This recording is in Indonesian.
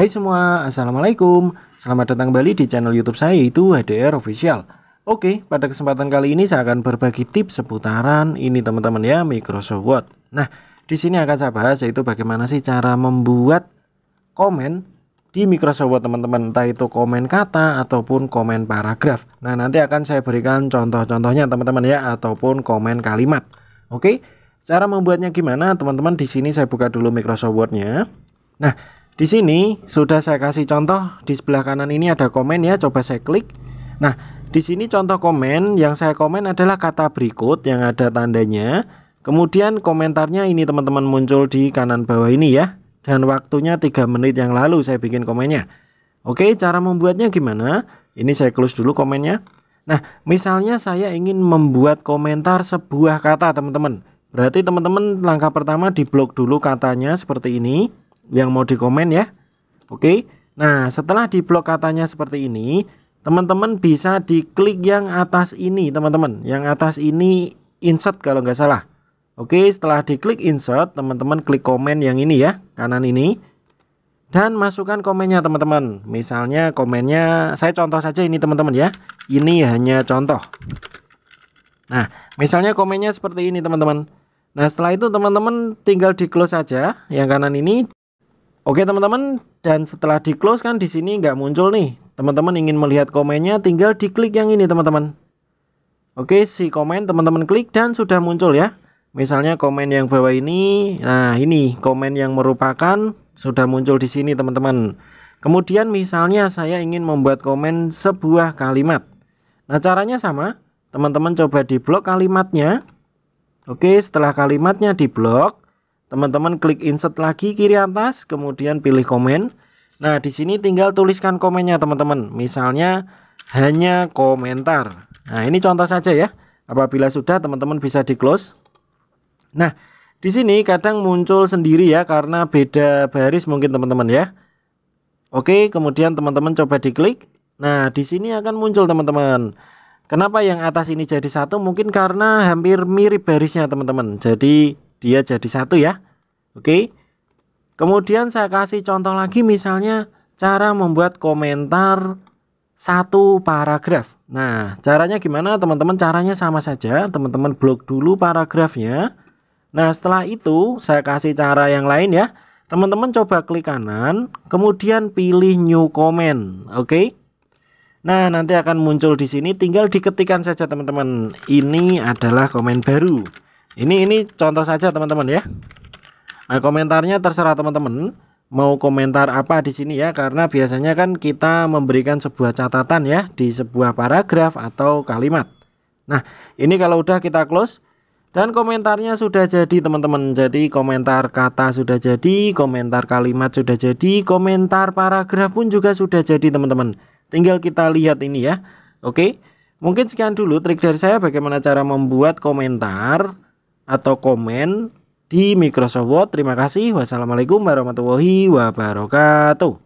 Hai semua, Assalamualaikum Selamat datang kembali di channel youtube saya yaitu HDR Official Oke, pada kesempatan kali ini saya akan berbagi tips seputaran ini teman-teman ya Microsoft Word Nah, di sini akan saya bahas yaitu bagaimana sih cara membuat komen di Microsoft Word teman-teman entah itu komen kata ataupun komen paragraf nah nanti akan saya berikan contoh-contohnya teman-teman ya ataupun komen kalimat oke cara membuatnya gimana teman-teman di sini saya buka dulu Microsoft Word-nya nah di sini sudah saya kasih contoh di sebelah kanan ini ada komen ya, coba saya klik. Nah, di sini contoh komen yang saya komen adalah kata berikut yang ada tandanya. Kemudian komentarnya ini teman-teman muncul di kanan bawah ini ya. Dan waktunya 3 menit yang lalu saya bikin komennya. Oke, cara membuatnya gimana? Ini saya close dulu komennya. Nah, misalnya saya ingin membuat komentar sebuah kata, teman-teman. Berarti teman-teman langkah pertama di blok dulu katanya seperti ini yang mau dikomen ya. Oke. Nah, setelah di blok katanya seperti ini, teman-teman bisa diklik yang atas ini, teman-teman. Yang atas ini insert kalau nggak salah. Oke, setelah diklik insert, teman-teman klik komen yang ini ya, kanan ini. Dan masukkan komennya, teman-teman. Misalnya komennya saya contoh saja ini, teman-teman ya. Ini hanya contoh. Nah, misalnya komennya seperti ini, teman-teman. Nah, setelah itu teman-teman tinggal di close saja yang kanan ini Oke teman-teman, dan setelah di close kan di sini nggak muncul nih. Teman-teman ingin melihat komennya, tinggal diklik yang ini teman-teman. Oke, si komen teman-teman klik dan sudah muncul ya. Misalnya komen yang bawah ini, nah ini komen yang merupakan sudah muncul di sini teman-teman. Kemudian misalnya saya ingin membuat komen sebuah kalimat. Nah caranya sama, teman-teman coba di blok kalimatnya. Oke, setelah kalimatnya di blok, Teman-teman klik insert lagi kiri atas, kemudian pilih komen. Nah, di sini tinggal tuliskan komennya, teman-teman. Misalnya hanya komentar. Nah, ini contoh saja ya. Apabila sudah, teman-teman bisa di-close. Nah, di sini kadang muncul sendiri ya karena beda baris mungkin teman-teman ya. Oke, kemudian teman-teman coba diklik. Nah, di sini akan muncul teman-teman. Kenapa yang atas ini jadi satu? Mungkin karena hampir mirip barisnya teman-teman. Jadi dia jadi satu ya. Oke. Kemudian saya kasih contoh lagi misalnya cara membuat komentar satu paragraf. Nah, caranya gimana teman-teman? Caranya sama saja, teman-teman blok dulu paragrafnya. Nah, setelah itu saya kasih cara yang lain ya. Teman-teman coba klik kanan, kemudian pilih new comment, oke? Nah, nanti akan muncul di sini tinggal diketikkan saja teman-teman. Ini adalah komen baru ini ini contoh saja teman-teman ya nah komentarnya terserah teman-teman mau komentar apa di sini ya karena biasanya kan kita memberikan sebuah catatan ya di sebuah paragraf atau kalimat nah ini kalau udah kita close dan komentarnya sudah jadi teman-teman jadi komentar kata sudah jadi komentar kalimat sudah jadi komentar paragraf pun juga sudah jadi teman-teman tinggal kita lihat ini ya oke mungkin sekian dulu trik dari saya bagaimana cara membuat komentar atau komen di Microsoft Word. Terima kasih. Wassalamualaikum warahmatullahi wabarakatuh.